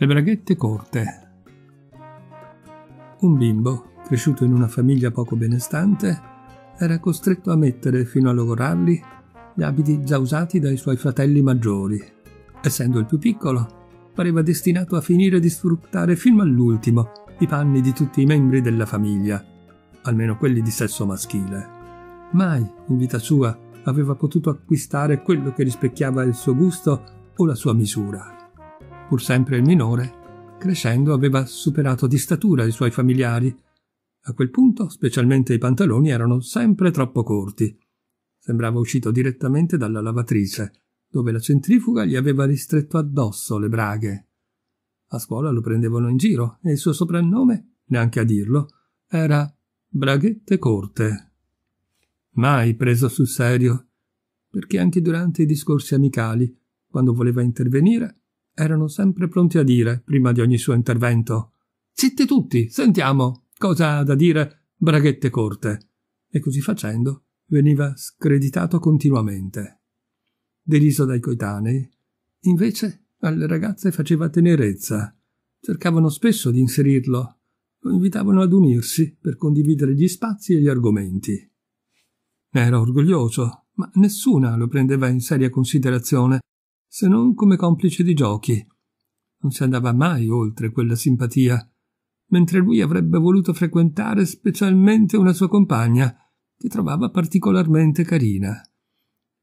Le braghette corte. Un bimbo, cresciuto in una famiglia poco benestante, era costretto a mettere fino a lavorarli gli abiti già usati dai suoi fratelli maggiori. Essendo il più piccolo, pareva destinato a finire di sfruttare fino all'ultimo i panni di tutti i membri della famiglia, almeno quelli di sesso maschile. Mai, in vita sua, aveva potuto acquistare quello che rispecchiava il suo gusto o la sua misura pur sempre il minore, crescendo aveva superato di statura i suoi familiari. A quel punto, specialmente i pantaloni erano sempre troppo corti. Sembrava uscito direttamente dalla lavatrice, dove la centrifuga gli aveva ristretto addosso le braghe. A scuola lo prendevano in giro e il suo soprannome, neanche a dirlo, era Braghette Corte. Mai preso sul serio, perché anche durante i discorsi amicali, quando voleva intervenire, erano sempre pronti a dire prima di ogni suo intervento. Zitti tutti, sentiamo cosa ha da dire Braghette Corte. E così facendo veniva screditato continuamente. Deriso dai coetanei, invece alle ragazze faceva tenerezza. Cercavano spesso di inserirlo, lo invitavano ad unirsi per condividere gli spazi e gli argomenti. Era orgoglioso, ma nessuna lo prendeva in seria considerazione se non come complice di giochi. Non si andava mai oltre quella simpatia, mentre lui avrebbe voluto frequentare specialmente una sua compagna, che trovava particolarmente carina.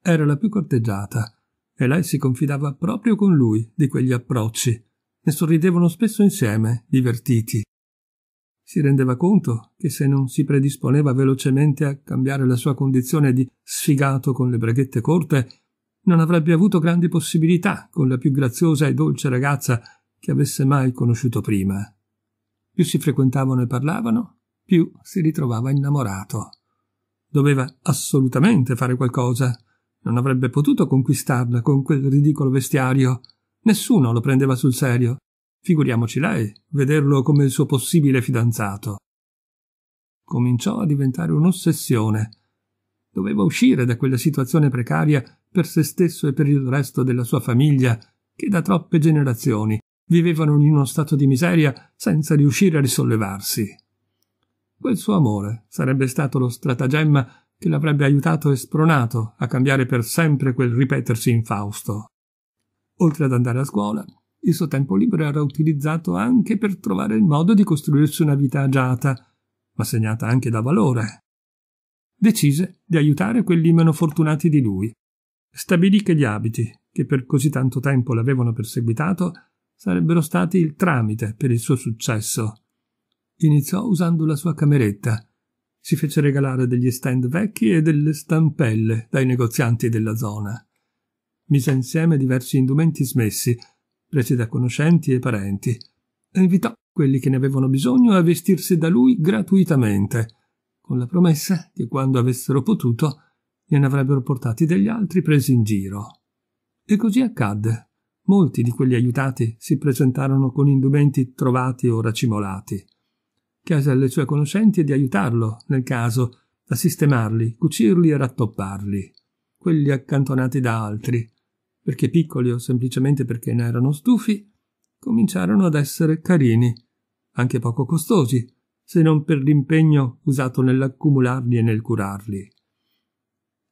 Era la più corteggiata, e lei si confidava proprio con lui di quegli approcci, ne sorridevano spesso insieme, divertiti. Si rendeva conto che se non si predisponeva velocemente a cambiare la sua condizione di sfigato con le breghette corte, non avrebbe avuto grandi possibilità con la più graziosa e dolce ragazza che avesse mai conosciuto prima. Più si frequentavano e parlavano, più si ritrovava innamorato. Doveva assolutamente fare qualcosa. Non avrebbe potuto conquistarla con quel ridicolo vestiario. Nessuno lo prendeva sul serio. Figuriamoci lei, vederlo come il suo possibile fidanzato. Cominciò a diventare un'ossessione Doveva uscire da quella situazione precaria per se stesso e per il resto della sua famiglia, che da troppe generazioni vivevano in uno stato di miseria senza riuscire a risollevarsi. Quel suo amore sarebbe stato lo stratagemma che l'avrebbe aiutato e spronato a cambiare per sempre quel ripetersi infausto. Oltre ad andare a scuola, il suo tempo libero era utilizzato anche per trovare il modo di costruirsi una vita agiata, ma segnata anche da valore decise di aiutare quelli meno fortunati di lui. Stabilì che gli abiti, che per così tanto tempo l'avevano perseguitato, sarebbero stati il tramite per il suo successo. Iniziò usando la sua cameretta. Si fece regalare degli stand vecchi e delle stampelle dai negozianti della zona. Mise insieme diversi indumenti smessi, presi da conoscenti e parenti, e invitò quelli che ne avevano bisogno a vestirsi da lui gratuitamente, con la promessa che quando avessero potuto gliene avrebbero portati degli altri presi in giro. E così accadde. Molti di quegli aiutati si presentarono con indumenti trovati o racimolati. Chiese alle sue conoscenti di aiutarlo, nel caso, a sistemarli, cucirli e rattopparli, quelli accantonati da altri, perché piccoli o semplicemente perché ne erano stufi, cominciarono ad essere carini, anche poco costosi, se non per l'impegno usato nell'accumularli e nel curarli.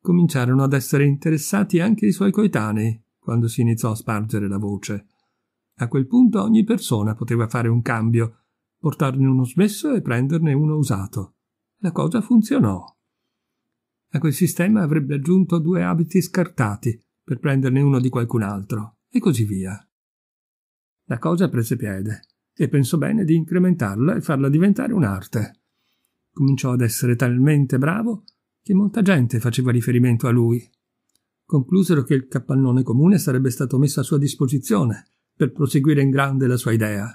Cominciarono ad essere interessati anche i suoi coetanei, quando si iniziò a spargere la voce. A quel punto ogni persona poteva fare un cambio, portarne uno smesso e prenderne uno usato. La cosa funzionò. A quel sistema avrebbe aggiunto due abiti scartati per prenderne uno di qualcun altro, e così via. La cosa prese piede e pensò bene di incrementarla e farla diventare un'arte. Cominciò ad essere talmente bravo che molta gente faceva riferimento a lui. Conclusero che il capannone comune sarebbe stato messo a sua disposizione per proseguire in grande la sua idea.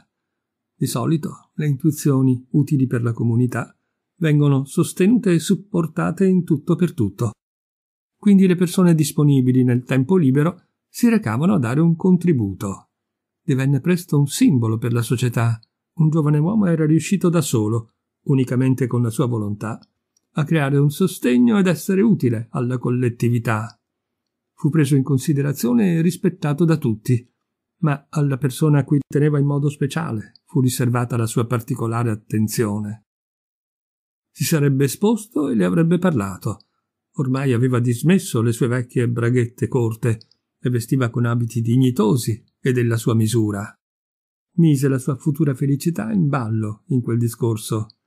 Di solito le intuizioni utili per la comunità vengono sostenute e supportate in tutto per tutto. Quindi le persone disponibili nel tempo libero si recavano a dare un contributo divenne presto un simbolo per la società. Un giovane uomo era riuscito da solo, unicamente con la sua volontà, a creare un sostegno ed essere utile alla collettività. Fu preso in considerazione e rispettato da tutti, ma alla persona a cui teneva in modo speciale fu riservata la sua particolare attenzione. Si sarebbe esposto e le avrebbe parlato. Ormai aveva dismesso le sue vecchie braghette corte, e vestiva con abiti dignitosi e della sua misura. Mise la sua futura felicità in ballo in quel discorso.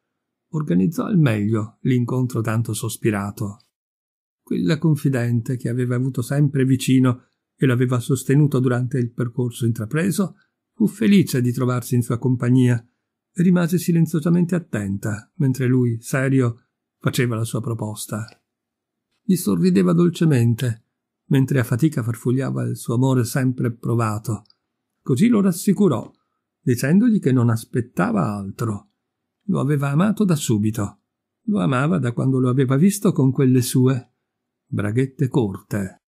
Organizzò al meglio l'incontro tanto sospirato. Quella confidente che aveva avuto sempre vicino e l'aveva sostenuto durante il percorso intrapreso, fu felice di trovarsi in sua compagnia e rimase silenziosamente attenta mentre lui, serio, faceva la sua proposta. Gli sorrideva dolcemente mentre a fatica farfugliava il suo amore sempre provato. Così lo rassicurò, dicendogli che non aspettava altro. Lo aveva amato da subito. Lo amava da quando lo aveva visto con quelle sue braghette corte,